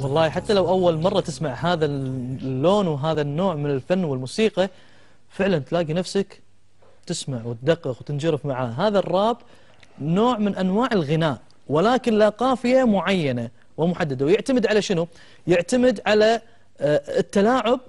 والله حتى لو أول مرة تسمع هذا اللون وهذا النوع من الفن والموسيقى فعلا تلاقي نفسك تسمع وتدقق وتنجرف معاه هذا الراب نوع من أنواع الغناء ولكن لا قافية معينة ومحددة ويعتمد على شنو يعتمد على آه، التلاعب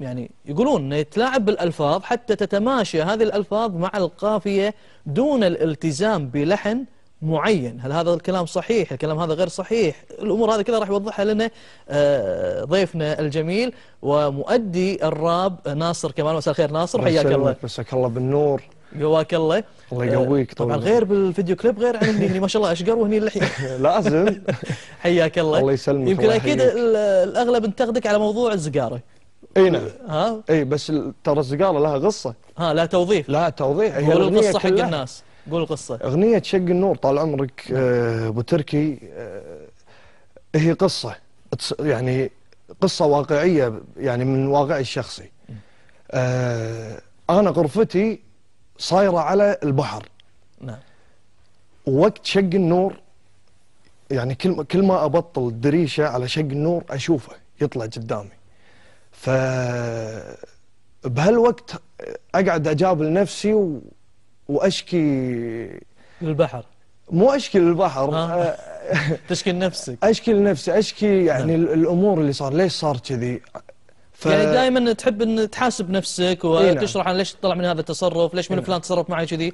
يعني يقولون انه يتلاعب بالالفاظ حتى تتماشى هذه الالفاظ مع القافيه دون الالتزام بلحن معين هل هذا الكلام صحيح الكلام هذا غير صحيح الأمور هذه كلها راح يوضحها لنا آه، ضيفنا الجميل ومؤدي الراب ناصر كمال مساء الخير ناصر حياك الله مساك الله بالنور قواك الله الله يقويك آه، طبعا غير بالفيديو كليب غير عن اللي ما شاء الله اشقر وهني اللحيه لازم حياك الله الله يسلمك يمكن اكيد الاغلب انتقدك على موضوع الزقاره اي نعم ها اي بس ترى الزقاره لها قصه ها لا توظيف لا توظيف هي القصه حق الناس قول قصة أغنية شق النور طال عمرك نعم. آه، أبو تركي آه، هي قصة يعني قصة واقعية يعني من واقعي الشخصي آه، أنا غرفتي صايرة على البحر نعم وقت شق النور يعني كل كل ما ابطل الدريشه على شق النور اشوفه يطلع قدامي. ف بهالوقت اقعد اجابل نفسي و واشكي للبحر مو اشكي للبحر آه. آه، تشكي لنفسك اشكي لنفسي اشكي يعني نعم. الامور اللي صار ليش صار كذي ف... يعني دائما تحب ان تحاسب نفسك وتشرح نعم. عن ليش تطلع من هذا التصرف ليش من نعم. فلان تصرف معي كذي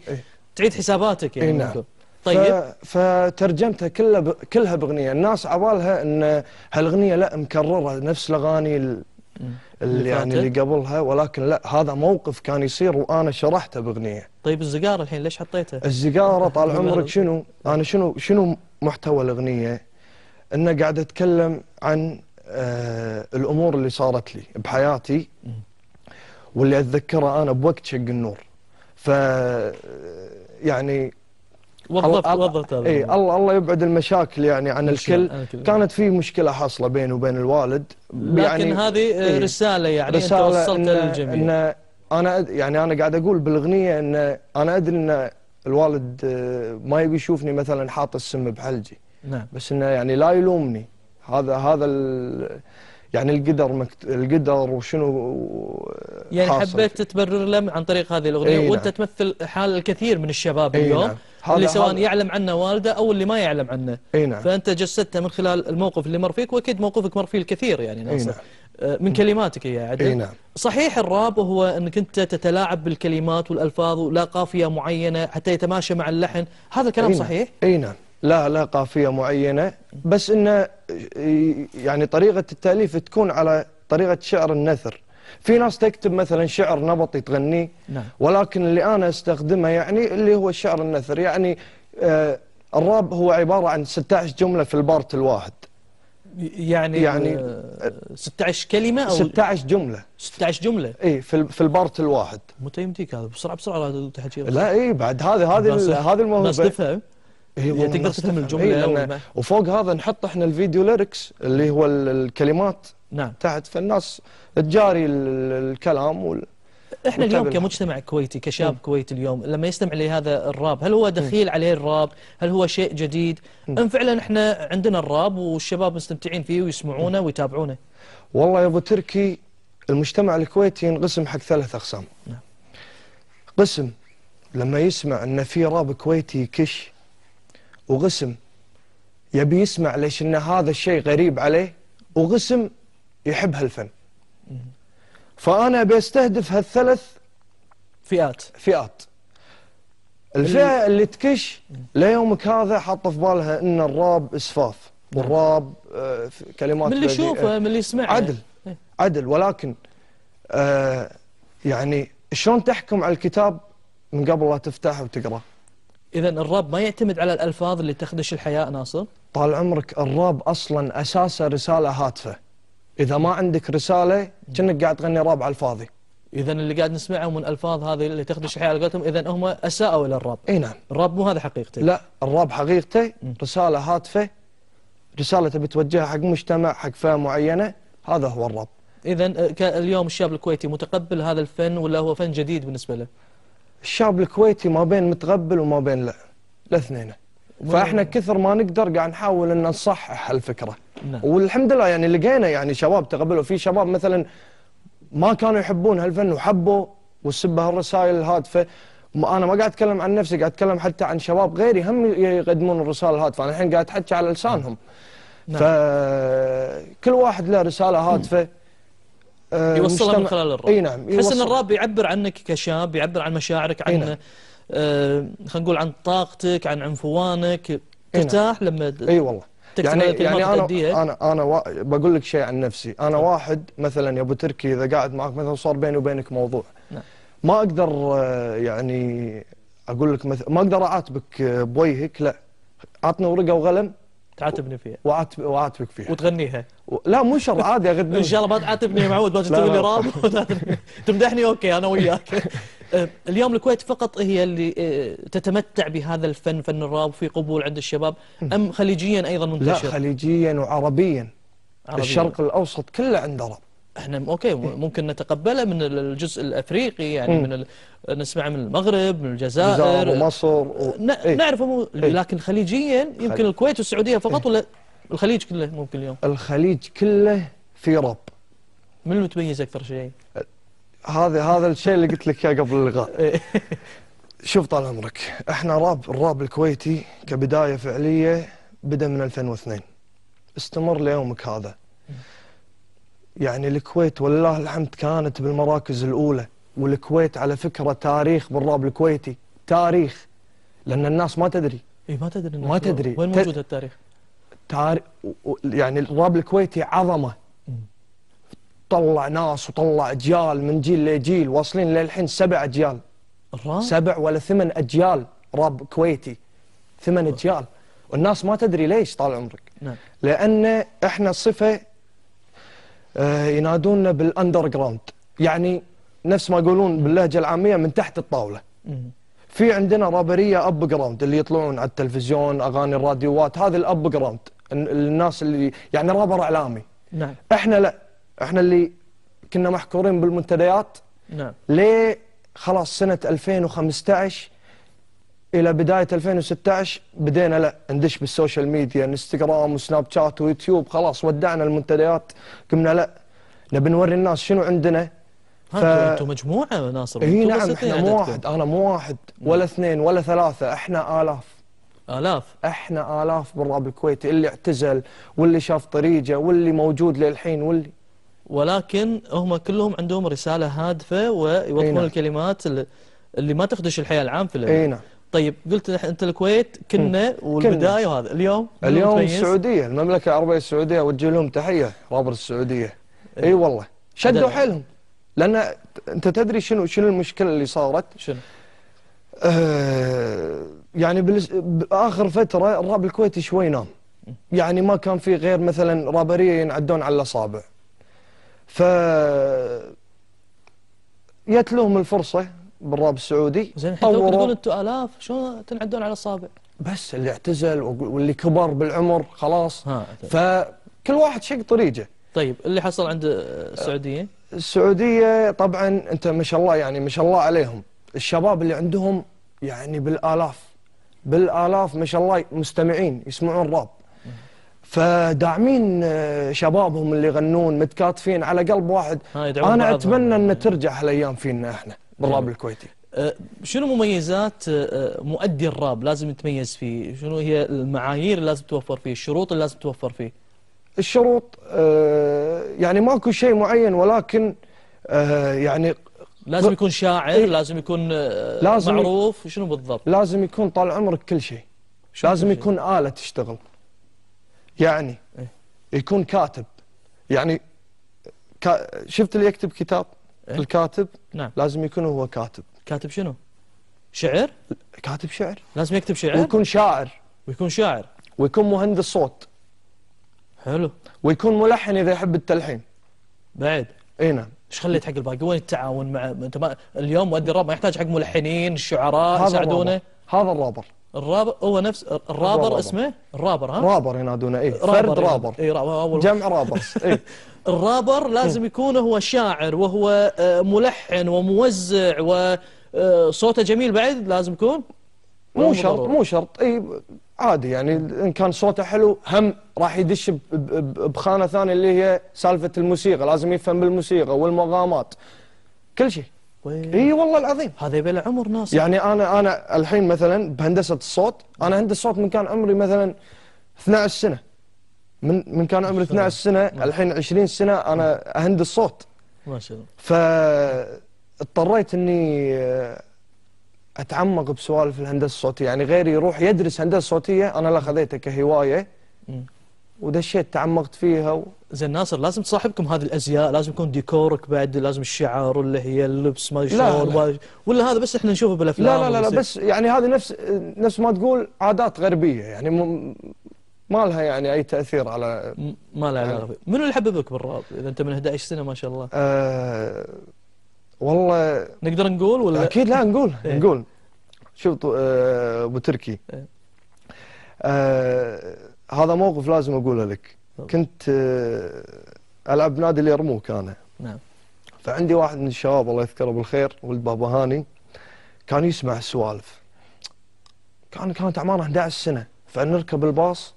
تعيد حساباتك يعني نعم. طيب ف... فترجمتها كلها ب... كلها باغنيه الناس عبالها ان هالاغنيه لا مكرره نفس الاغاني ال... اللي يعني اللي قبلها ولكن لا هذا موقف كان يصير وانا شرحته باغنيه. طيب الزقاره الحين ليش حطيته؟ الزقاره طال عمرك شنو؟ انا شنو شنو محتوى الاغنيه؟ انه قاعد اتكلم عن آه الامور اللي صارت لي بحياتي واللي اتذكرها انا بوقت شق النور. ف آه، يعني وظفت وظفت اي الله الله يبعد المشاكل يعني عن الكل آه، كانت في مشكله حاصله بينه وبين الوالد لكن يعني هذه آه، إيه رساله يعني رسالة انت وصلتها للجميع إن انا يعني انا قاعد اقول بالاغنيه ان انا ادري ان الوالد آه، ما يبي يشوفني مثلا حاط السم بحلجي نعم بس انه يعني لا يلومني هذا هذا يعني القدر مكت... القدر وشنو يعني حبيت تبرر له عن طريق هذه الاغنيه إيه، نعم. وانت نعم. تمثل حال الكثير من الشباب إيه، اليوم نعم. اللي سواء هذا. يعلم عنه والده او اللي ما يعلم عنه اي نعم فانت جسدته من خلال الموقف اللي مر فيك واكيد موقفك مر فيه الكثير يعني ناصر نعم. آه، من كلماتك يا عدل نعم. صحيح الراب هو انك انت تتلاعب بالكلمات والالفاظ ولا قافيه معينه حتى يتماشى مع اللحن هذا الكلام نعم. صحيح اي نعم لا لا قافيه معينه بس انه آه، يعني طريقه التاليف تكون على طريقه شعر النثر في ناس تكتب مثلا شعر نبطي تغنيه نعم. ولكن اللي أنا استخدمه يعني اللي هو الشعر النثر يعني آه الراب هو عبارة عن 16 جملة في البارت الواحد يعني يعني 16 آه، كلمة أو 16 جملة 16 جملة اي في في البارت الواحد متى يمديك هذا بسرعة بسرعة تحكي لا اي بعد هذه هذه هذه الموهبة هي إيه، تقدر تفهم الجمله إيه وفوق هذا نحط احنا الفيديو ليركس اللي هو الكلمات نعم تحت فالناس تجاري الكلام وال... احنا اليوم كمجتمع كويتي كشاب م. كويتي اليوم لما يستمع لهذا الراب هل هو دخيل م. عليه الراب هل هو شيء جديد م. ام فعلا احنا عندنا الراب والشباب مستمتعين فيه ويسمعونه ويتابعونه والله يا ابو تركي المجتمع الكويتي ينقسم حق ثلاث اقسام نعم. قسم لما يسمع ان في راب كويتي كش وقسم يبي يسمع ليش ان هذا الشيء غريب عليه وقسم يحب هالفن فأنا بيستهدف هالثلاث فئات فئات الفئة اللي تكش ليومك هذا حاطة في بالها أن الراب إسفاف والراب آه، كلمات من اللي يشوفه من اللي يسمعه عدل إيه. عدل ولكن آه، يعني شلون تحكم على الكتاب من قبل لا تفتحه وتقراه اذا الراب ما يعتمد على الالفاظ اللي تخدش الحياه ناصر طال عمرك الراب اصلا اساسه رساله هاتفه اذا ما عندك رساله كأنك قاعد تغني راب على الفاضي اذا اللي قاعد نسمعه من الفاظ هذه اللي تخدش حياه قلتهم اذا هم اساءوا الى الراب اي نعم الراب مو هذا حقيقته لا الراب حقيقته رساله هاتفه رساله تبي توجهها حق مجتمع حق فئه معينه هذا هو الراب اذا آه، اليوم الشاب الكويتي متقبل هذا الفن ولا هو فن جديد بالنسبه له الشاب الكويتي ما بين متقبل وما بين لا الاثنين فاحنا كثر ما نقدر قاعد نحاول ان نصحح الفكره نعم. والحمد لله يعني لقينا يعني شباب تقبلوا في شباب مثلا ما كانوا يحبون هالفن وحبوا وسبوا هالرسائل الهادفه انا ما قاعد اتكلم عن نفسي قاعد اتكلم حتى عن شباب غيري هم يقدمون الرساله الهادفه انا الحين قاعد احكي على لسانهم نعم. فكل واحد له رساله هادفه آه، يوصلها من خلال الراب اي نعم تحس ان الراب يعبر عنك كشاب يعبر عن مشاعرك عن نعم. آه، خلينا نقول عن طاقتك عن عنفوانك نعم. ترتاح لما اي والله يعني يعني انا انا انا بقول لك شيء عن نفسي انا م. نعم. واحد مثلا يا ابو تركي اذا قاعد معك مثلا صار بيني وبينك موضوع نعم. ما اقدر آه، يعني اقول لك مثلا ما اقدر اعاتبك آه، بوجهك لا عطني ورقه وقلم تعاتبني فيها وعاتب وعاتبك فيها وتغنيها و... لا مو شرط عادي اغني ان شاء الله ما تعاتبني يا معود ما تقول لي راب تمدحني اوكي انا وياك أه، اليوم الكويت فقط هي اللي أه، تتمتع بهذا الفن فن الراب في قبول عند الشباب أم خليجيا أيضا منتشر لا خليجيا وعربيا عربيا. الشرق الأوسط كله عنده راب احنا اوكي إيه. ممكن نتقبله من الجزء الافريقي يعني م. من ال... نسمعه من المغرب من الجزائر ومصر و... ن... ايه؟ نعرفه م... ايه؟ لكن خليجيا يمكن خلي... الكويت والسعوديه فقط ايه؟ ولا الخليج كله ممكن اليوم الخليج كله في راب من المتميز اكثر شيء هذا هذا الشيء اللي قلت لك اياه قبل الغاء إيه. شوف طال عمرك احنا راب الراب الكويتي كبدايه فعليه بدا من 2002 استمر ليومك هذا يعني الكويت والله الحمد كانت بالمراكز الاولى والكويت على فكره تاريخ بالراب الكويتي تاريخ لأن الناس ما تدري اي ما تدري ما تدري وين موجود التاريخ؟ تاريخ يعني الراب الكويتي عظمة طلع ناس وطلع اجيال من جيل لجيل واصلين للحين سبع اجيال الراب؟ سبع ولا ثمان اجيال راب كويتي ثمان طيب. اجيال والناس ما تدري ليش طال عمرك نعم. لان احنا صفه آه، ينادوننا بالاندر جراوند يعني نفس ما يقولون باللهجه العاميه من تحت الطاوله في عندنا رابريه اب جراوند اللي يطلعون على التلفزيون اغاني الراديوات هذا الاب جراوند الناس اللي يعني رابر اعلامي نعم احنا لا احنا اللي كنا محكورين بالمنتديات نعم ليه خلاص سنه 2015 الى بدايه 2016 بدينا لا ندش بالسوشيال ميديا انستغرام وسناب شات ويوتيوب خلاص ودعنا المنتديات قمنا لا نبي نوري الناس شنو عندنا ف... انتم مجموعه ناصر اي نعم احنا مو واحد انا مو واحد ولا نعم. اثنين ولا ثلاثه احنا الاف الاف احنا الاف بالراب الكويتي اللي اعتزل واللي شاف طريقه واللي موجود للحين واللي ولكن هم كلهم عندهم رسالة هادفة ويوضحون نعم. الكلمات اللي ما تخدش الحياة العام في اي نعم طيب قلت انت الكويت كنا والبدايه وهذا اليوم اليوم تميز. السعوديه المملكه العربيه السعوديه اوجه لهم تحيه رابر السعوديه إيه. اي إيه والله شدوا حيلهم لان انت تدري شنو شنو المشكله اللي صارت شنو آه يعني باخر فتره الراب الكويتي شوي نام يعني ما كان في غير مثلا رابريه ينعدون على الاصابع ف جت لهم الفرصه بالراب السعودي زين طوروا تقول الاف شلون تنعدون على الاصابع؟ بس اللي اعتزل واللي كبر بالعمر خلاص ها طيب. فكل واحد شق طريقه طيب اللي حصل عند السعوديه؟ السعوديه طبعا انت ما شاء الله يعني ما شاء الله عليهم الشباب اللي عندهم يعني بالالاف بالالاف ما شاء الله مستمعين يسمعون راب فداعمين آه، شبابهم اللي يغنون متكاتفين على قلب واحد انا اتمنى ان ترجع هالايام فينا احنا بالراب إيه. الكويتي آه، شنو مميزات آه، مؤدي الراب لازم يتميز فيه شنو هي المعايير اللي لازم توفر فيه الشروط اللي لازم توفر فيه الشروط يعني ماكو شيء معين ولكن يعني لازم يكون شاعر إيه؟ لازم يكون لازم معروف شنو بالضبط لازم يكون طال عمرك كل شيء لازم يكون آلة تشتغل يعني إيه. يكون كاتب يعني كا شفت اللي يكتب كتاب إيه؟ الكاتب نعم. لازم يكون هو كاتب كاتب شنو شعر كاتب شعر لازم يكتب شعر ويكون شاعر ويكون شاعر ويكون مهندس صوت حلو ويكون ملحن اذا يحب التلحين بعد اي نعم ايش خليت حق الباقي وين التعاون مع انت ما... اليوم مؤدي الراب ما يحتاج حق ملحنين شعراء يساعدونه هذا الرابر الرابر هو نفس الرابر, اسمه الرابر ها رابر ينادونه اي فرد يعني رابر اي رابر جمع رابرز اي الرابر لازم إيه. يكون هو شاعر وهو آه، ملحن وموزع وصوته آه، جميل بعد لازم يكون مو شرط مو شرط اي عادي يعني ان كان صوته حلو هم راح يدش بخانه ثانيه اللي هي سالفه الموسيقى لازم يفهم بالموسيقى والمقامات كل شيء اي والله العظيم هذا يبي له عمر ناصر يعني انا انا الحين مثلا بهندسه الصوت انا هندسه صوت من كان عمري مثلا 12 سنه من من كان عمري 12 سنه الحين 20 سنه انا اهندس صوت ما شاء الله فاضطريت اني اتعمق بسوالف الهندسه الصوتيه يعني غيري يروح يدرس هندسه صوتيه انا لا خذيتها كهوايه ودشيت تعمقت فيها و... زين ناصر لازم تصاحبكم هذه الازياء لازم يكون ديكورك بعد لازم الشعر اللي هي اللبس ما شلون ولا هذا بس احنا نشوفه بالافلام لا لا لا, لا بس يعني هذه نفس نفس ما تقول عادات غربيه يعني ما لها يعني اي تاثير على ما لها يعني... علاقه منو اللي حببك بالراب اذا انت من 11 سنه ما شاء الله أه... والله نقدر نقول ولا اكيد لا نقول إيه؟ نقول شوف آه، ابو أه... تركي إيه؟ أه... هذا موقف لازم اقوله لك كنت آه، العب بنادي اليرموك انا نعم فعندي واحد من الشباب الله يذكره بالخير ولد بابا هاني كان يسمع السوالف كان كانت اعماره 11 سنه فنركب الباص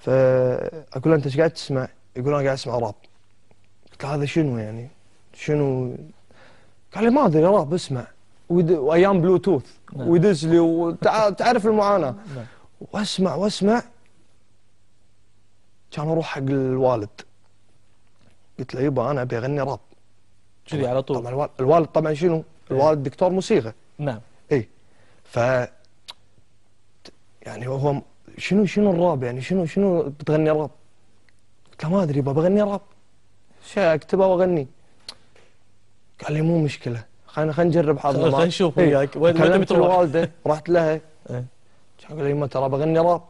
فاقول له انت ايش قاعد تسمع؟ يقول انا قاعد اسمع راب قلت له هذا شنو يعني؟ شنو؟ قال لي ما ادري راب اسمع وايام بلوتوث نعم. ويدز لي وتعرف المعاناه نعم. واسمع واسمع كان اروح حق الوالد قلت له يبا انا ابي اغني راب كذي يعني على طول طبعا الوالد طبعا شنو؟ إيه. الوالد دكتور موسيقى نعم اي ف يعني هو شنو شنو الراب يعني شنو شنو بتغني راب؟ قلت له ما ادري يبا بغني راب شيء اكتبه واغني قال لي مو مشكله خلينا خلينا نجرب حظنا خلينا نشوف إيه. وياك وين تروح؟ الوالده رحت لها ايه قال لي ما ترى بغني راب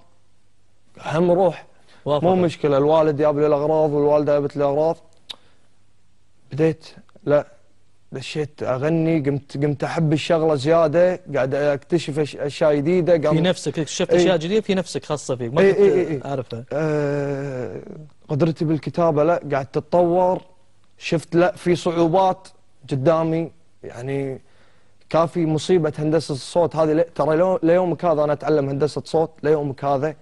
هم روح مو مشكله الوالد جاب لي الاغراض والوالده جابت لي الاغراض بديت لا دشيت اغني قمت قمت احب الشغله زياده قاعد اكتشف اشياء جديده في نفسك اكتشفت اشياء جديده في نفسك خاصه فيك ما اي اي اي اعرفها آه قدرتي بالكتابه لا قاعد تتطور شفت لا في صعوبات قدامي يعني كافي مصيبه هندسه الصوت هذه ترى ليومك هذا انا اتعلم هندسه صوت ليومك هذا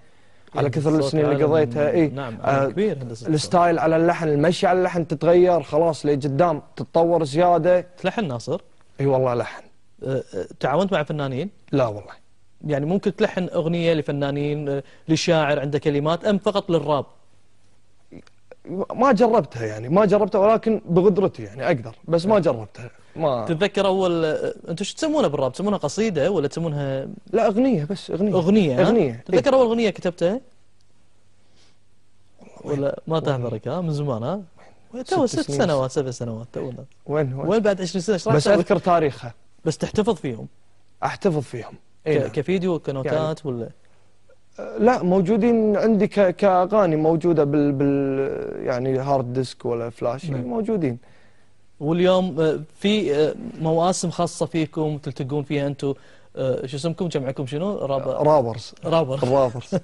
على إيه، كثر السنين اللي قضيتها اي نعم آه كبير هندسه الستايل على اللحن المشي على اللحن تتغير خلاص لقدام تتطور زياده تلحن ناصر اي والله لحن أه،, أه تعاونت مع فنانين لا والله يعني ممكن تلحن اغنيه لفنانين آه، لشاعر عنده كلمات ام فقط للراب ما جربتها يعني ما جربتها ولكن بقدرتي يعني اقدر بس ما جربتها ما تتذكر اول انتم شو تسمونها بالراب تسمونها قصيده ولا تسمونها لا اغنيه بس اغنيه اغنيه اغنيه إيه. تتذكر اول اغنيه كتبتها ولا ما تحضرك ها من زمان ها تو ست سنوات سبع سنوات تو وين وين بعد 20 سنه بس اذكر تاريخها بس تحتفظ فيهم احتفظ فيهم إيه، نعم. كفيديو كنوتات يعني ولا لا موجودين عندي كاغاني موجوده بال, بال يعني هارد ديسك ولا فلاش يعني نعم. موجودين واليوم آه، في آه، مواسم خاصه فيكم تلتقون فيها انتم آه، شو اسمكم جمعكم شنو رابرز رابرز رابرز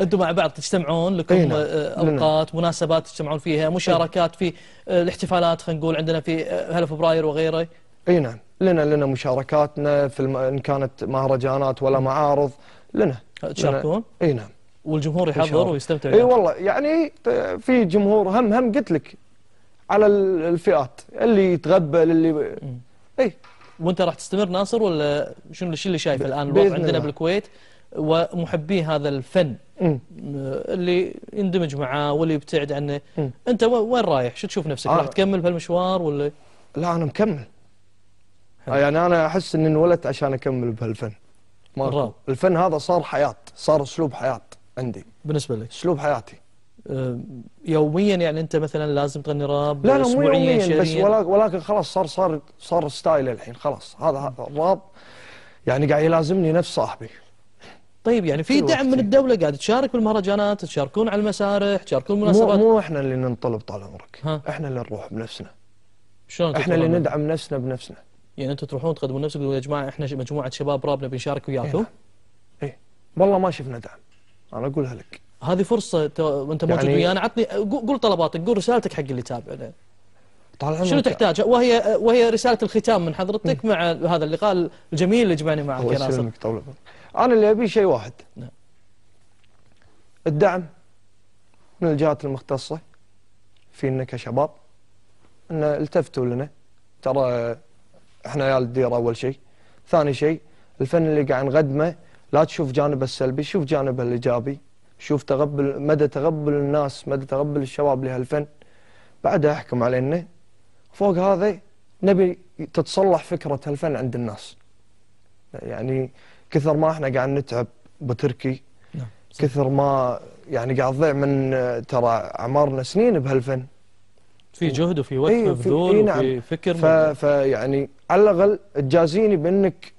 انتم مع بعض تجتمعون لكم نعم. اوقات مناسبات تجتمعون فيها مشاركات في الاحتفالات خلينا نقول عندنا في هلا فبراير وغيره اي نعم لنا لنا مشاركاتنا في الم... ان كانت مهرجانات ولا معارض لنا تشاركون؟ اي نعم والجمهور يحضر ويستمتع اي يعني. والله يعني في جمهور هم هم قلت لك على الفئات اللي يتغبل اللي اي وانت راح تستمر ناصر ولا شنو الشيء اللي شايفه الان الوضع عندنا الله. بالكويت ومحبي هذا الفن م. اللي يندمج معاه واللي يبتعد عنه م. انت وين رايح شو تشوف نفسك آه. راح تكمل بهالمشوار ولا لا انا مكمل حلو. يعني انا احس اني انولدت عشان اكمل بهالفن ماركو الفن هذا صار حياه صار اسلوب حياه عندي بالنسبه لك اسلوب حياتي يوميا يعني انت مثلا لازم تغني راب لا لا مو يوميا بس ولكن خلاص صار صار صار ستايل الحين خلاص هذا الراب يعني قاعد يلازمني نفس صاحبي طيب يعني في طيب، دعم من الدوله قاعد تشارك بالمهرجانات تشاركون على المسارح تشاركون مناسبات مو, مو احنا اللي ننطلب طال عمرك احنا اللي نروح بنفسنا شلون احنا اللي ندعم نفسنا بنفسنا يعني انتم تروحون تقدمون نفسكم يا جماعه احنا مجموعه شباب رابنا بنشارك وياكم؟ اي إيه. والله ما شفنا دعم انا اقولها لك هذه فرصه تو... انت موجود يعني... ويانا عطني قول طلباتك قول رسالتك حق اللي تابعنا طال عمرك شنو تحتاج وهي وهي رساله الختام من حضرتك مم. إيه. مع هذا اللقاء الجميل اللي جمعني معك يا ناصر طول انا اللي ابي شيء واحد نعم. الدعم من الجهات المختصه فينا كشباب ان التفتوا لنا ترى احنا يا الدير اول شيء ثاني شيء الفن اللي قاعد نقدمه لا تشوف جانبه السلبي شوف جانبه الايجابي شوف تقبل مدى تقبل الناس مدى تقبل الشباب لهالفن بعدها احكم علينا فوق هذا نبي تتصلح فكره هالفن عند الناس يعني كثر ما احنا قاعد نتعب بتركي نعم. كثر ما يعني قاعد تضيع من ترى اعمارنا سنين بهالفن في إيه. جهد وفي وقت ايه مبذول ايه نعم فكر فيعني على الاقل تجازيني بانك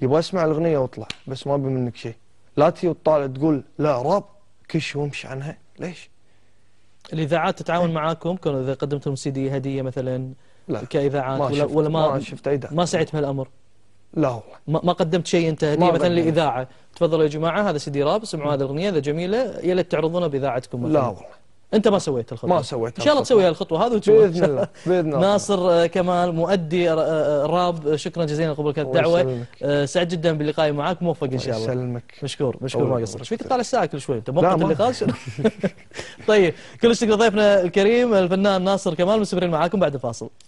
يبغى اسمع الاغنيه واطلع بس ما ابي منك شيء لا تي وتطالع تقول لا راب كش وامشي عنها ليش؟ الاذاعات تتعاون معاكم كون اذا لهم سي دي هديه مثلا لا كاذاعات ما ولا, شفت ولا ما, ما شفت اي ما سعيت بهالامر لا والله ما قدمت شيء انت هديه مثلا لاذاعه تفضلوا يا جماعه هذا سي دي راب سمعوا هذه الاغنيه اذا جميله يا ليت تعرضونها باذاعتكم مثلا لا والله انت ما سويت الخطوه ما سويت ان شاء الله تسوي هالخطوه هذه وتشوف باذن الله باذن الله ناصر آه، كمال مؤدي آه، آه، راب شكرا جزيلا لقبولك الدعوه سعد جدا بلقائي معك موفق ان شاء الله يسلمك مشكور مشكور ما قصر ايش فيك تطالع الساعه كل شوي انت موقف اللقاء طيب كل الشكر لضيفنا الكريم الفنان ناصر كمال مستمرين معاكم بعد الفاصل